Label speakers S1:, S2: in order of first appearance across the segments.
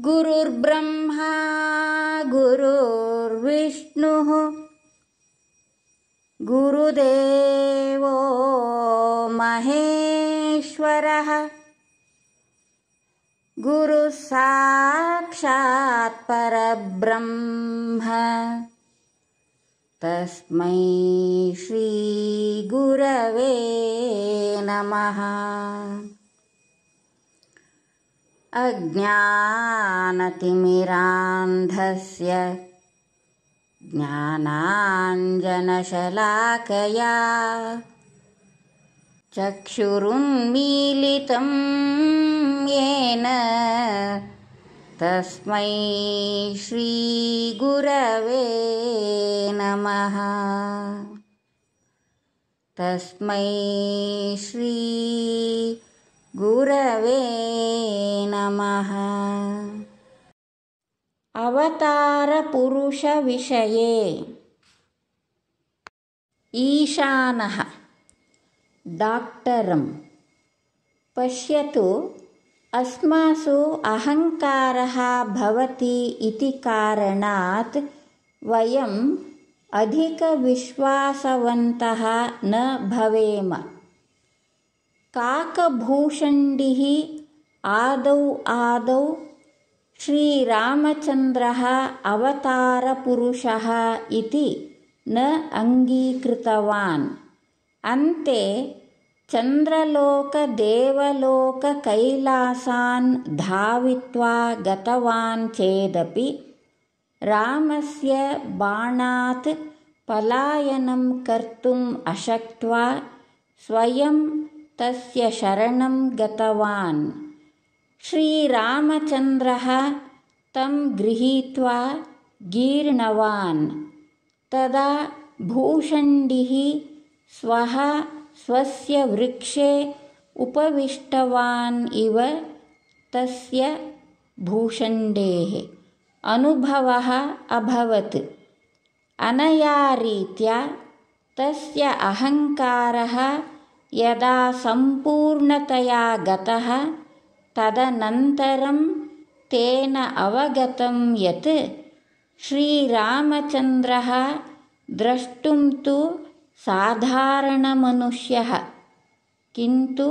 S1: गुरुर्ब्रह्मा गुरुर्विष्णुः गुरुदेवो महेश्वरः परब्रह्म तस्मै श्रीगुरवे नमः अज्ञानतिमिरान्धस्य ज्ञानाञ्जनशलाकया चक्षुरुन्मीलितं येन तस्मै श्रीगुरवे नमः तस्मै श्री गुरवे नमः अवतारपुरुषविषये ईशानः डाक्टरं पश्यतु अस्मासु अहङ्कारः भवति इति कारणात् वयम् अधिकविश्वासवन्तः न भवेम काकभूषण्डिः आदौ आदौ श्रीरामचन्द्रः अवतारपुरुषः इति न अङ्गीकृतवान् अन्ते चन्द्रलोकदेवलोककैलासान् धावित्वा गतवान् चेदपि रामस्य बाणात् पलायनं कर्तुम् अशक्त्वा स्वयं तस्य शरणं गतवान् श्रीरामचन्द्रः तं गृहीत्वा गीर्णवान् तदा भूषण्डिः स्वः स्वस्य वृक्षे उपविष्टवान् इव तस्य भूषण्डेः अनुभवः अभवत् अनया रीत्या तस्य अहङ्कारः यदा सम्पूर्णतया गतः तदनन्तरं तेन अवगतं यत् श्रीरामचन्द्रः द्रष्टुं तु साधारणमनुष्यः किन्तु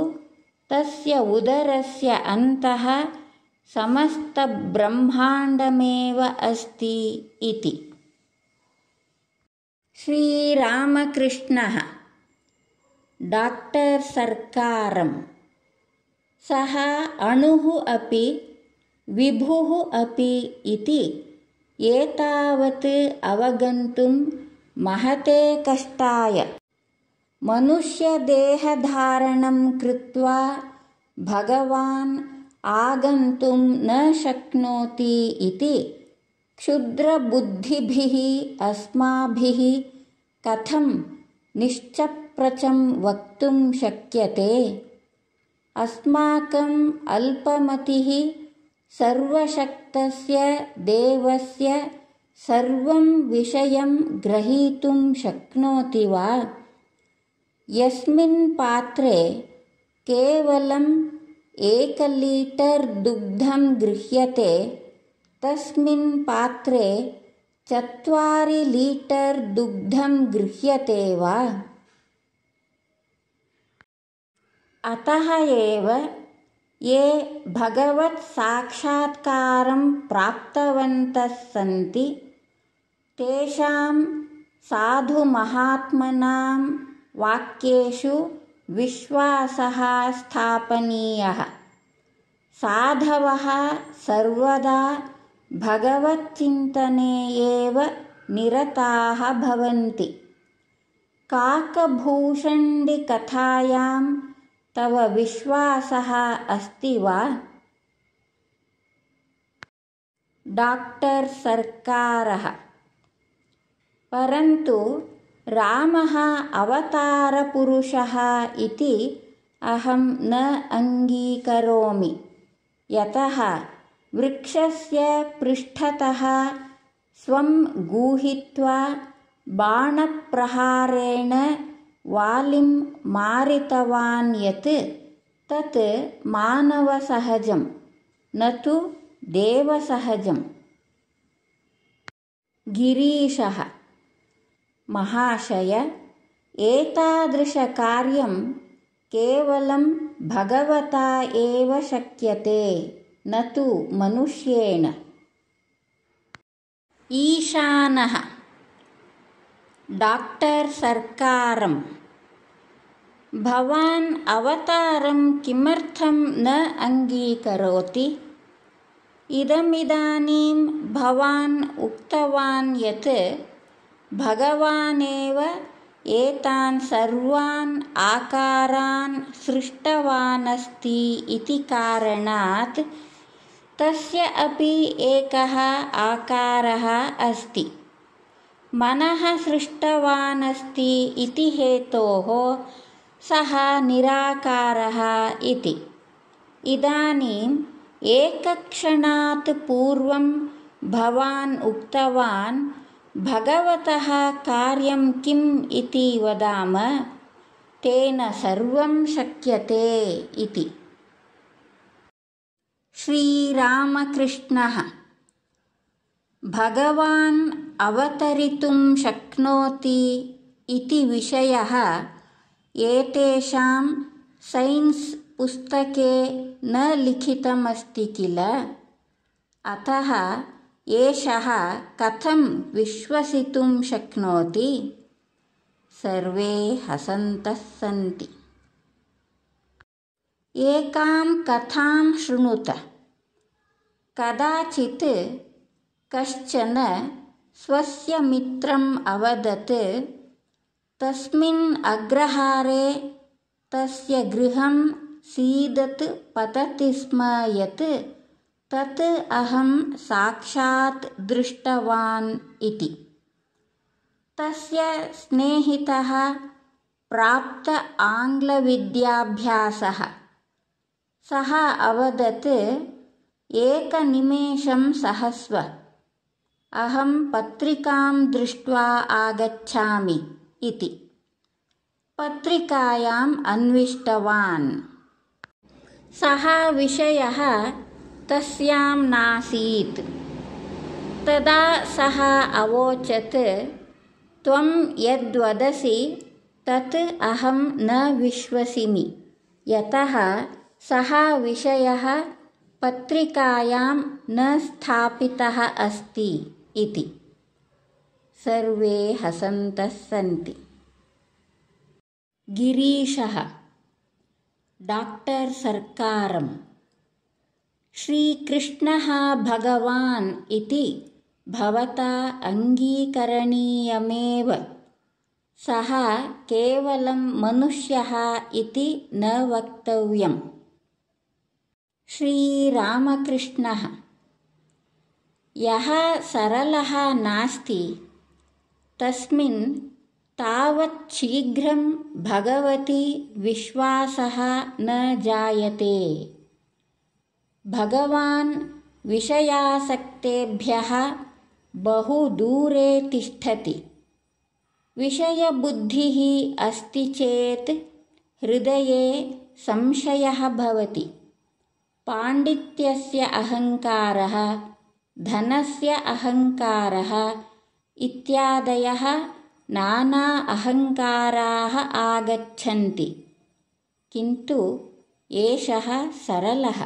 S1: तस्य उदरस्य अन्तः समस्तब्रह्माण्डमेव अस्ति इति श्रीरामकृष्णः डाक्टर् सर्कारं सः अणुः अपि विभुः अपि इति एतावत् अवगन्तुं महते कष्टाय मनुष्यदेहधारणं कृत्वा भगवान् आगन्तुं न शक्नोति इति क्षुद्रबुद्धिभिः अस्माभिः कथं निश्चप् प्रचं वक्तुं शक्यते अस्माकम् अल्पमतिः सर्वशक्तस्य देवस्य सर्वं विषयं ग्रहीतुं शक्नोति वा यस्मिन् पात्रे केवलम् एकलीटर् दुग्धं गृह्यते तस्मिन् पात्रे चत्वारि लीटर् दुग्धं गृह्यते वा अतः एव ये भगवत्साक्षात्कारं प्राप्तवन्तस्सन्ति तेषां साधुमहात्मनां वाक्येषु विश्वासः स्थापनीयः साधवः सर्वदा भगवच्चिन्तने एव निरताः भवन्ति काकभूषण्डिकथायां तव विश्वासः अस्ति वा डाक्टर् सर्कारः परन्तु रामः अवतारपुरुषः इति अहं न अङ्गीकरोमि यतः वृक्षस्य पृष्ठतः स्वं गूहित्वा बाणप्रहारेण वालिं मारितवान् यत् तत् मानवसहजं न तु देवसहजम् गिरीशः महाशय एतादृशकार्यं केवलं भगवता एव शक्यते न तु मनुष्येण ईशानः डाक्टर् सर्कारं भवान् अवतारं किमर्थं न अङ्गीकरोति इदमिदानीं भवान् उक्तवान् यत् भगवानेव एतान् सर्वान् आकारान् सृष्टवानस्ति इति कारणात् तस्य अपि एकः आकारः अस्ति मनः सृष्टवान् अस्ति इति हेतोः सः निराकारः इति इदानीम् एकक्षणात् पूर्वं भवान् उक्तवान् भगवतः कार्यं किम् इति वदाम तेन सर्वं शक्यते इति श्रीरामकृष्णः भगवान् अवतरितुं शक्नोति इति विषयः एतेषां सैन्स् पुस्तके न लिखितमस्ति किल अतः एषः कथं विश्वसितुं शक्नोति सर्वे हसन्तः सन्ति एकां कथां शृणुत कदाचित् कश्चन स्वस्य मित्रम् अवदत् तस्मिन् अग्रहारे तस्य गृहं सीदत् पतति स्म यत् तत् अहं साक्षात् दृष्टवान् इति तस्य स्नेहितः प्राप्त आङ्ग्लविद्याभ्यासः सः अवदत् एकनिमेषं सहस्व अहं पत्रिकां दृष्ट्वा आगच्छामि इति पत्रिकायाम् अन्विष्टवान् सः विषयः तस्यां नासीत् तदा सः अवोचत् त्वं यद्वदसि तत् अहं न विश्वसिमि यतः सः विषयः पत्रिकायां न स्थापितः अस्ति इति सर्वे हसन्तः सन्ति गिरीशः डाक्टर् सर्कारम् श्रीकृष्णः भगवान् इति भवता अङ्गीकरणीयमेव सः केवलं मनुष्यः इति न वक्तव्यम् श्रीरामकृष्णः यः सरलः नास्ति तस्मिन् तावत् शीघ्रं भगवति विश्वासः न जायते भगवान् विषयासक्तेभ्यः बहु दूरे तिष्ठति विषयबुद्धिः अस्ति चेत् हृदये संशयः भवति पाण्डित्यस्य अहङ्कारः धनस्य अहङ्कारः इत्यादयः नाना अहङ्काराः आगच्छन्ति किन्तु एषः सरलः